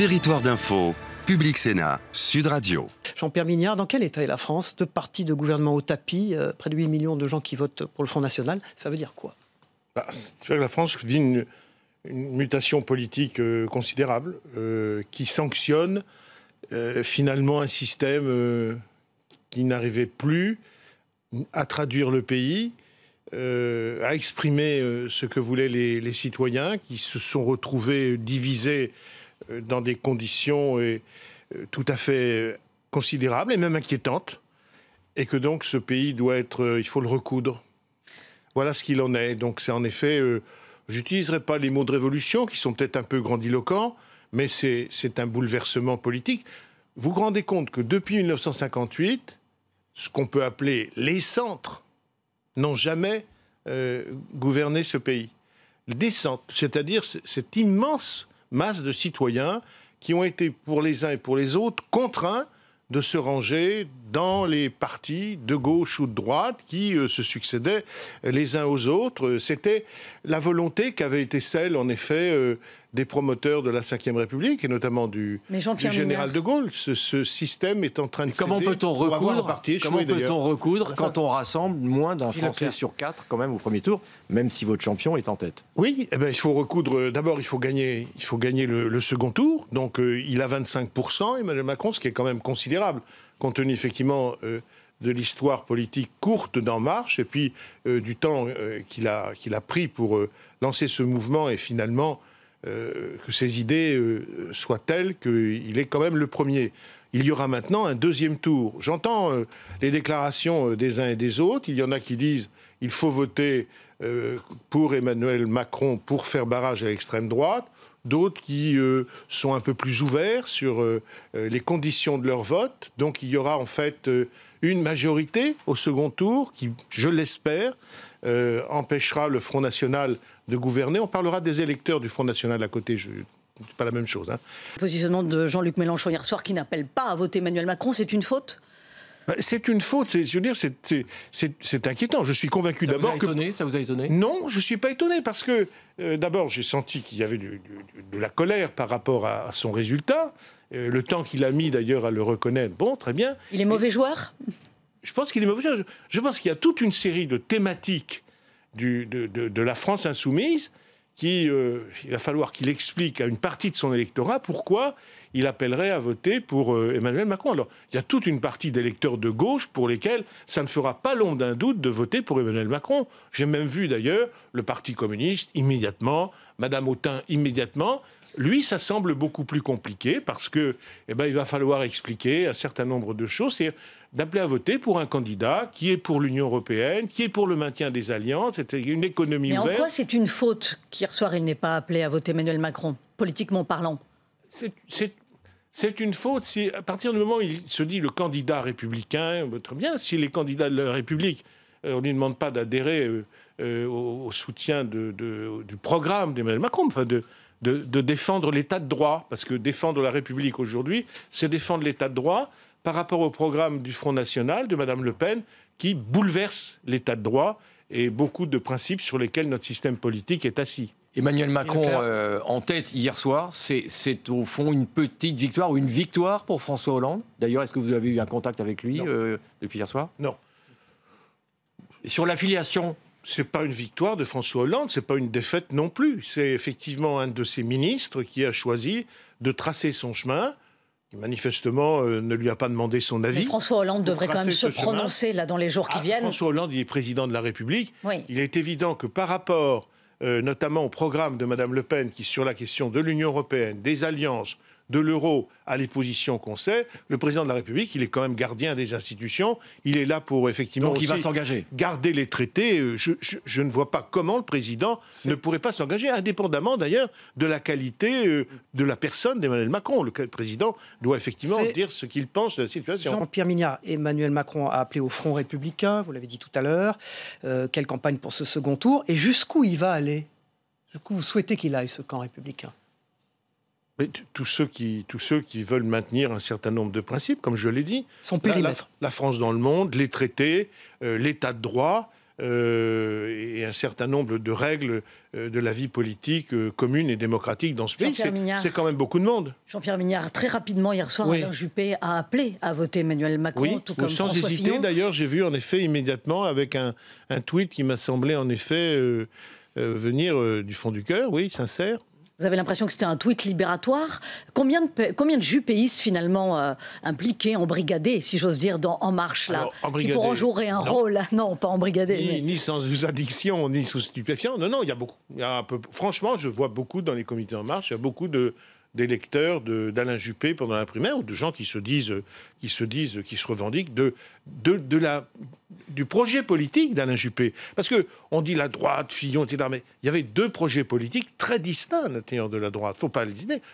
Territoire d'info, Public Sénat, Sud Radio. Jean-Pierre Mignard, dans quel état est la France Deux partis de gouvernement au tapis, euh, près de 8 millions de gens qui votent pour le Front National, ça veut dire quoi bah, que la France vit une, mutation politique euh, considérable euh, qui sanctionne finalement un système qui n'arrivait plus à traduire le pays, à exprimer ce que voulaient les, citoyens, qui se sont retrouvés divisés euh, dans des conditions euh, euh, tout à fait considérables et même inquiétantes, et que donc ce pays doit être, il faut le recoudre. Voilà ce qu'il en est. Donc c'est en effet, j'utiliserai pas les mots de révolution qui sont peut-être un peu grandiloquents, mais c'est un bouleversement politique. Vous vous rendez compte que depuis 1958, ce qu'on peut appeler les centres n'ont jamais gouverné ce pays. Les centres, c'est-à-dire cette immense masse de citoyens qui ont été pour les uns et pour les autres contraints de se ranger dans les partis de gauche ou de droite qui euh, se succédaient les uns aux autres. C'était la volonté qui avait été celle, en effet, euh, des promoteurs de la Ve République, et notamment du, général de Gaulle. Ce, système est en train de Comment peut-on recoudre, comment peut-on recoudre quand on rassemble moins d'un Français sur quatre, quand même, au premier tour, même si votre champion est en tête Oui, eh ben, il faut recoudre. Euh, d'abord, il faut gagner, il faut gagner le, second tour. Donc, euh, il a 25%, Emmanuel Macron, ce qui est quand même considérable, compte tenu effectivement. Euh, de l'histoire politique courte d'En Marche et puis du temps qu'il a, qu'il a pris pour lancer ce mouvement et finalement euh, que ses idées euh, soient telles qu'il est quand même le premier. Il y aura maintenant un deuxième tour. J'entends euh, les déclarations des uns et des autres. Il y en a qui disent il faut voter pour Emmanuel Macron pour faire barrage à l'extrême droite d'autres qui sont un peu plus ouverts sur les conditions de leur vote. Donc il y aura en fait une majorité au second tour qui, je l'espère, empêchera le Front National de gouverner. On parlera des électeurs du Front National à côté, je c'est pas la même chose. Hein. Le positionnement de Jean-Luc Mélenchon hier soir qui n'appelle pas à voter Emmanuel Macron, c'est une faute bah, c'est une faute, je veux dire, c'est inquiétant. Je suis convaincu d'abord que... ça vous a étonné Non, je ne suis pas étonné parce que, euh, d'abord, j'ai senti qu'il y avait de la colère par rapport à, son résultat. Euh, le temps qu'il a mis d'ailleurs à le reconnaître, bon, très bien. Il est mauvais joueur Je pense qu'il est mauvais joueur. Je pense qu'il y a toute une série de thématiques de, la France insoumise, qui, euh, il va falloir qu'il explique à une partie de son électorat pourquoi il appellerait à voter pour euh, Emmanuel Macron. Alors, il y a toute une partie d'électeurs de gauche pour lesquels ça ne fera pas long d'un doute de voter pour Emmanuel Macron. J'ai même vu d'ailleurs le Parti communiste immédiatement, Madame Autain immédiatement. Lui, ça semble beaucoup plus compliqué parce que, eh ben, il va falloir expliquer un certain nombre de choses. cest d'appeler à voter pour un candidat qui est pour l'Union européenne, qui est pour le maintien des alliances, c'est une économie Mais en quoi c'est une faute qu'hier soir il n'ait pas appelé à voter Emmanuel Macron, politiquement parlant c'est une faute si, à partir du moment où il se dit le candidat républicain, très bien, si les candidats de la République, euh, on ne lui demande pas d'adhérer euh, euh, au, soutien du programme d'Emmanuel Macron, enfin de défendre l'état de droit, parce que défendre la République aujourd'hui, c'est défendre l'état de droit, par rapport au programme du Front National de Mme Le Pen qui bouleverse l'état de droit et beaucoup de principes sur lesquels notre système politique est assis. Emmanuel Macron euh, en tête hier soir, c'est au fond une petite victoire ou une victoire pour François Hollande. D'ailleurs, est-ce que vous avez eu un contact avec lui euh, depuis hier soir Non. Et sur l'affiliation c'est pas une victoire de François Hollande, c'est pas une défaite non plus. C'est effectivement un de ses ministres qui a choisi de tracer son chemin manifestement euh, ne lui a pas demandé son avis. François Hollande devrait quand même se prononcer là dans les jours qui ah, viennent. François Hollande, il est président de la République. Il est évident que par rapport euh, notamment au programme de Mme Le Pen, qui sur la question de l'Union européenne, des alliances, de l'euro à les positions qu'on sait, le président de la République, il est quand même gardien des institutions. Il est là pour effectivement. Garder les traités. Euh, je, ne vois pas comment le président ne pourrait pas s'engager, indépendamment d'ailleurs de la qualité euh, de la personne d'Emmanuel Macron. Le président doit effectivement dire ce qu'il pense de la situation. Jean-Pierre Mignard, Emmanuel Macron a appelé au front républicain, vous l'avez dit tout à l'heure. Euh, quelle campagne pour ce second tour Et jusqu'où il va aller Jusqu'où vous souhaitez qu'il aille, ce camp républicain tous ceux, qui, tous ceux qui veulent maintenir un certain nombre de principes, comme je l'ai dit. Son périmètre. La, France dans le monde, les traités, euh, l'état de droit euh, et un certain nombre de règles euh, de la vie politique commune et démocratique dans ce pays. C'est quand même beaucoup de monde. Jean-Pierre Mignard, très rapidement, hier soir, Juppé a appelé à voter Emmanuel Macron. Oui, tout comme sans hésiter. D'ailleurs, j'ai vu en effet immédiatement avec un tweet qui m'a semblé en effet venir du fond du cœur, oui, sincère. Vous avez l'impression que c'était un tweet libératoire. Combien de, combien de jupéistes finalement impliqués euh, impliqués, embrigadés, si j'ose dire, dans En Marche, là, qui pourront jouer un rôle hein, Non, pas embrigadés. Ni, ni, sans addiction, ni sous stupéfiants. Non, non, il y a beaucoup. Y a un peu, franchement, je vois beaucoup dans les comités En Marche, il y a beaucoup de d'électeurs d'Alain Juppé pendant la primaire ou de gens qui se disent, qui se, disent, qui se revendiquent de, de, de la du projet politique d'Alain Juppé. Parce que on dit la droite, Fillon, etc. Mais il y avait deux projets politiques très distincts à l'intérieur de la droite. Faut pas le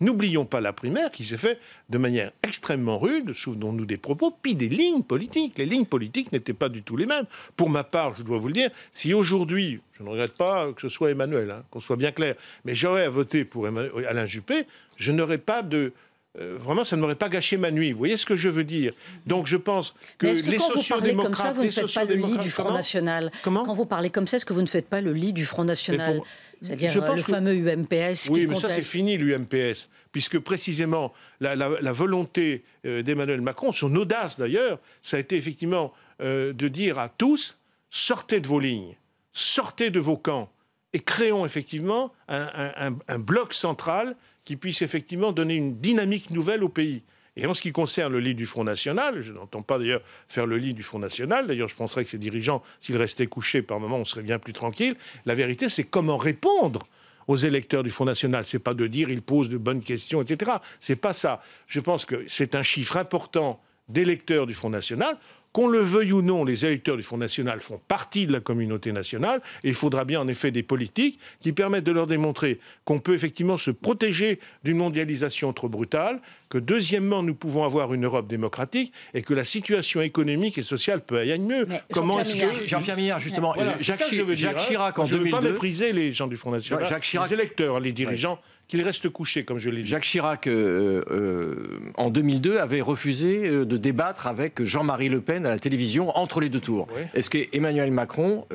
N'oublions pas la primaire qui s'est faite de manière extrêmement rude, souvenons-nous des propos, puis des lignes politiques. Les lignes politiques n'étaient pas du tout les mêmes. Pour ma part, je dois vous le dire, si aujourd'hui, je ne regrette pas que ce soit Emmanuel, hein, qu'on soit bien clair, mais j'aurais à voter pour Alain Juppé, je n'aurais pas de euh, vraiment, ça ne m'aurait pas gâché ma nuit. Vous voyez ce que je veux dire Donc, je pense que, les sociodémocrates, ça, vous ne faites pas le lit du Front National. Comment Quand vous parlez comme ça, est-ce que vous ne faites pas le lit du Front National c'est-à-dire euh, le fameux UMPS. Oui, mais ça c'est fini l'UMPS, puisque précisément la, volonté euh, d'Emmanuel Macron, son audace d'ailleurs, ça a été effectivement de dire à tous sortez de vos lignes, sortez de vos camps et créons effectivement un bloc central qui puisse effectivement donner une dynamique nouvelle au pays. Et en ce qui concerne le lit du Front National, je n'entends pas d'ailleurs faire le lit du Front National, d'ailleurs je penserais que ces dirigeants, s'ils restaient couchés par moment, on serait bien plus tranquille. La vérité, c'est comment répondre aux électeurs du Front National. C'est pas de dire ils posent de bonnes questions, etc. C'est pas ça. Je pense que c'est un chiffre important d'électeurs du Front National. Qu'on le veuille ou non, les électeurs du Front National font partie de la communauté nationale et il faudra bien en effet des politiques qui permettent de leur démontrer qu'on peut effectivement se protéger d'une mondialisation trop brutale, que deuxièmement, nous pouvons avoir une Europe démocratique et que la situation économique et sociale peut aller mieux. Comment est-ce que. Jean-Pierre Millard, justement, Jacques, je hein. Chirac en 2002. ne pas mépriser les gens du Front National, Jacques Chirac... les électeurs, les dirigeants qu'il reste couché, comme je l'ai dit. Jacques Chirac, euh, euh, en 2002, avait refusé euh, de débattre avec Jean-Marie Le Pen à la télévision entre les deux tours. Est-ce que Emmanuel Macron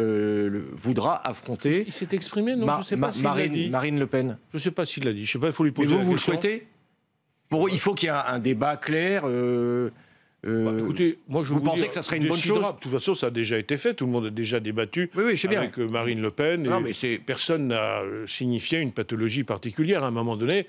voudra affronter Il s'est exprimé, non sais pas s'il Marine, dit. Marine Le Pen. Je ne sais pas s'il l'a dit. Je sais pas, il faut lui poser. Mais vous, vous le souhaitez Il faut qu'il y ait un débat clair. Bah, euh, écoutez, moi je vous, vous pensez que ça euh, serait une bonne chose De toute façon, ça a déjà été fait. Tout le monde a déjà débattu avec euh, Marine Le Pen. Non, et personne n'a signifié une pathologie particulière à un moment donné.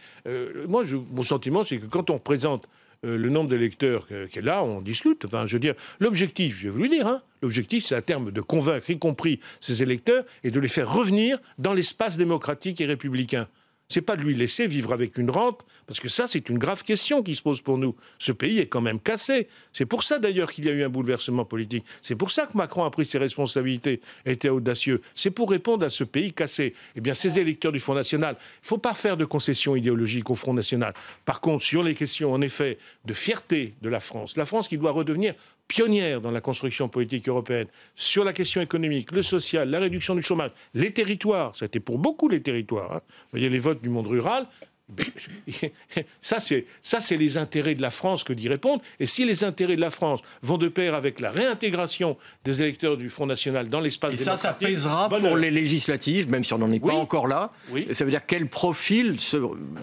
moi, je, mon sentiment, c'est que quand on présente le nombre d'électeurs qu'elle a, on discute. Enfin, je veux dire, l'objectif, je vais vous le dire, hein, l'objectif, c'est à terme de convaincre, y compris ces électeurs, et de les faire revenir dans l'espace démocratique et républicain c'est pas de lui laisser vivre avec une rente, parce que ça, c'est une grave question qui se pose pour nous. Ce pays est quand même cassé. C'est pour ça, d'ailleurs, qu'il y a eu un bouleversement politique. C'est pour ça que Macron a pris ses responsabilités, était audacieux. C'est pour répondre à ce pays cassé. Eh bien, ces électeurs du Front National, il ne faut pas faire de concessions idéologiques au Front National. Par contre, sur les questions, en effet, de fierté de la France, la France qui doit redevenir pionnière dans la construction politique européenne sur la question économique, le social, la réduction du chômage, les territoires, ça a été pour beaucoup les territoires. Hein. Vous voyez les votes du monde rural, ça, c'est les intérêts de la France que d'y répondre. Et si les intérêts de la France vont de pair avec la réintégration des électeurs du Front National dans l'espace démocratique... Et ça, ça pèsera pour les législatives, même si on n'en est pas encore là. Ça veut dire quel profil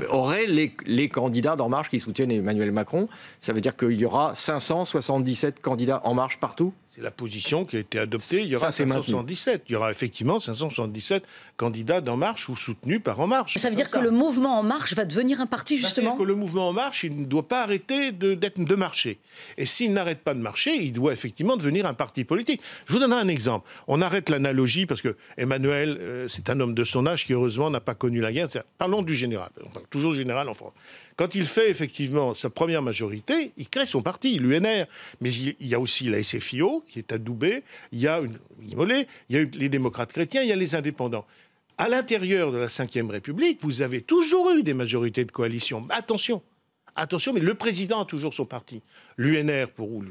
auraient les, les candidats d'En Marche qui soutiennent Emmanuel Macron Ça veut dire qu'il y aura 577 candidats En Marche partout c'est la position qui a été adoptée. Il y aura 577. Il y aura effectivement 577 candidats d'En Marche ou soutenus par En Marche. Ça veut dire que le mouvement En Marche va devenir un parti, bah, justement que le mouvement En Marche, il ne doit pas arrêter de, de marcher. Et s'il n'arrête pas de marcher, il doit effectivement devenir un parti politique. Je vous donne un exemple. On arrête l'analogie parce que Emmanuel, euh, c'est un homme de son âge qui, heureusement, n'a pas connu la guerre. Parlons du général. On parle toujours du général en France. Quand il fait effectivement sa première majorité, il crée son parti, l'UNR. Mais il y a aussi la SFIO qui est à il y a une il y a les démocrates chrétiens, il y a les indépendants. À l'intérieur de la Ve République, vous avez toujours eu des majorités de coalition. Attention, Attention, mais le président a toujours son parti. L'UNR pour ou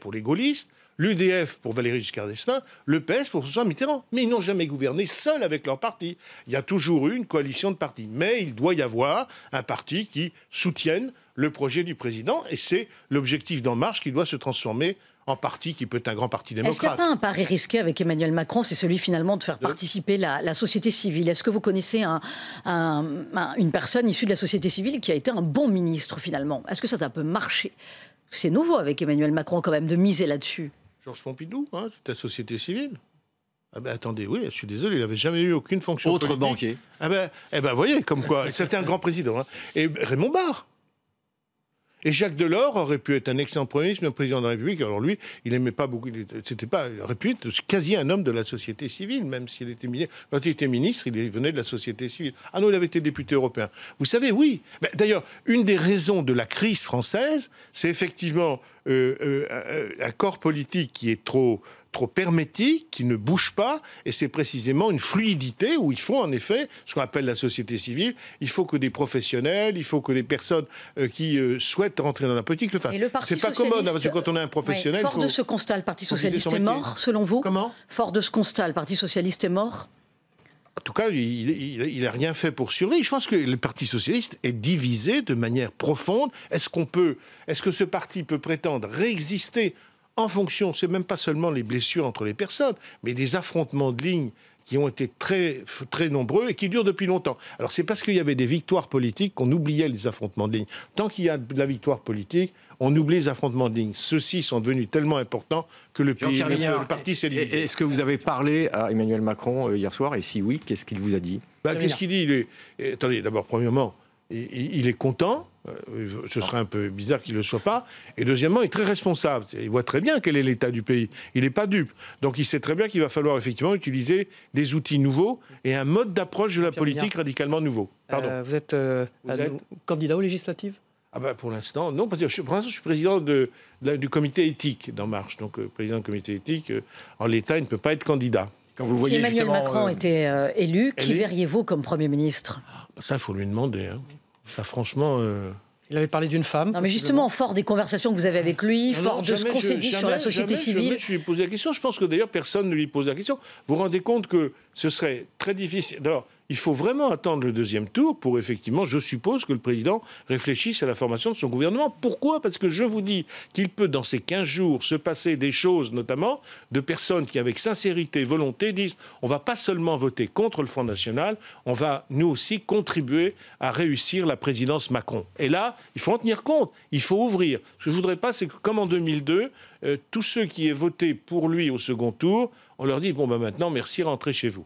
pour les gaullistes, l'UDF pour Valéry Giscard d'Estaing, le PS pour François Mitterrand. Mais ils n'ont jamais gouverné seuls avec leur parti. Il y a toujours eu une coalition de partis. Mais il doit y avoir un parti qui soutienne le projet du président et c'est l'objectif d'En Marche qui doit se transformer en partie, qui peut être un grand parti démocrate. Est-ce qu'il a pas un pari risqué avec Emmanuel Macron C'est celui finalement de faire participer la, société civile. Est-ce que vous connaissez une personne issue de la société civile qui a été un bon ministre finalement Est-ce que ça, un peu marché C'est nouveau avec Emmanuel Macron quand même de miser là-dessus. Georges Pompidou, hein, la société civile. Ah ben attendez, oui, je suis désolé, il n'avait jamais eu aucune fonction. Autre banquier. Ah ben, eh ben, voyez, comme quoi, c'était un grand président. Hein. Et Raymond Barre, et Jacques Delors aurait pu être un excellent Premier ministre, mais président de la République. Alors lui, il n'aimait pas beaucoup. C'était pas, il aurait pu être quasi un homme de la société civile, même s'il était ministre. Quand il était ministre, il venait de la société civile. Ah non, il avait été député européen. Vous savez, oui. Ben, d'ailleurs, une des raisons de la crise française, c'est effectivement euh, euh, un corps politique qui est trop trop hermétique, qui ne bouge pas, et c'est précisément une fluidité où il faut en effet ce qu'on appelle la société civile, il faut que des professionnels, il faut que des personnes euh, qui euh, souhaitent rentrer dans la politique le fassent. C'est pas commode, parce que quand on est un professionnel... fort de ce constat, le Parti Socialiste est mort, selon vous Comment Fort de ce constat, le Parti Socialiste est mort en tout cas, il n'a rien fait pour survivre. Je pense que le Parti socialiste est divisé de manière profonde. Est-ce qu'on peut, est-ce que ce parti peut prétendre réexister en fonction, c'est même pas seulement les blessures entre les personnes, mais des affrontements de lignes qui ont été très, très nombreux et qui durent depuis longtemps. Alors c'est parce qu'il y avait des victoires politiques qu'on oubliait les affrontements de lignes. Tant qu'il y a de la victoire politique, on oublie les affrontements de lignes. Ceux-ci sont devenus tellement importants que le, pays, le, parti s'est divisé. Est-ce que vous avez parlé à Emmanuel Macron euh, hier soir Et si oui, qu'est-ce qu'il vous a dit bah, Qu'est-ce qu'il dit euh, Attendez, d'abord, premièrement, il est content, ce euh, serait un peu bizarre qu'il ne le soit pas. Et deuxièmement, il est très responsable. Il voit très bien quel est l'état du pays. Il n'est pas dupe. Donc il sait très bien qu'il va falloir effectivement utiliser des outils nouveaux et un mode d'approche de la politique radicalement nouveau. Pardon. Euh, vous êtes, euh, candidat aux législatives ah bah, pour l'instant, non. Parce que je, pour l'instant, je suis président du comité éthique d'En Marche. Donc, président du comité éthique, en l'État, il ne peut pas être candidat. Quand vous si voyez Emmanuel Macron était élu, qui verriez-vous comme Premier ministre ça, il faut lui demander. Hein. Ça, franchement. Euh, il avait parlé d'une femme. Non, mais justement, fort des conversations que vous avez avec lui, fort de ce qu'on s'est dit sur la société civile. je lui ai posé la question. Je pense que d'ailleurs, personne ne lui pose la question. Vous vous rendez compte que ce serait très difficile. Alors, il faut vraiment attendre le deuxième tour pour effectivement, je suppose, que le président réfléchisse à la formation de son gouvernement. Pourquoi Parce que je vous dis qu'il peut, dans ces 15 jours, se passer des choses, notamment de personnes qui, avec sincérité et volonté, disent on va pas seulement voter contre le Front National, on va, nous aussi, contribuer à réussir la présidence Macron. Et là, il faut en tenir compte, il faut ouvrir. Ce que je voudrais pas, c'est que, comme en 2002, euh, tous ceux qui aient voté pour lui au second tour, on leur dit bon, ben maintenant, merci, rentrez chez vous.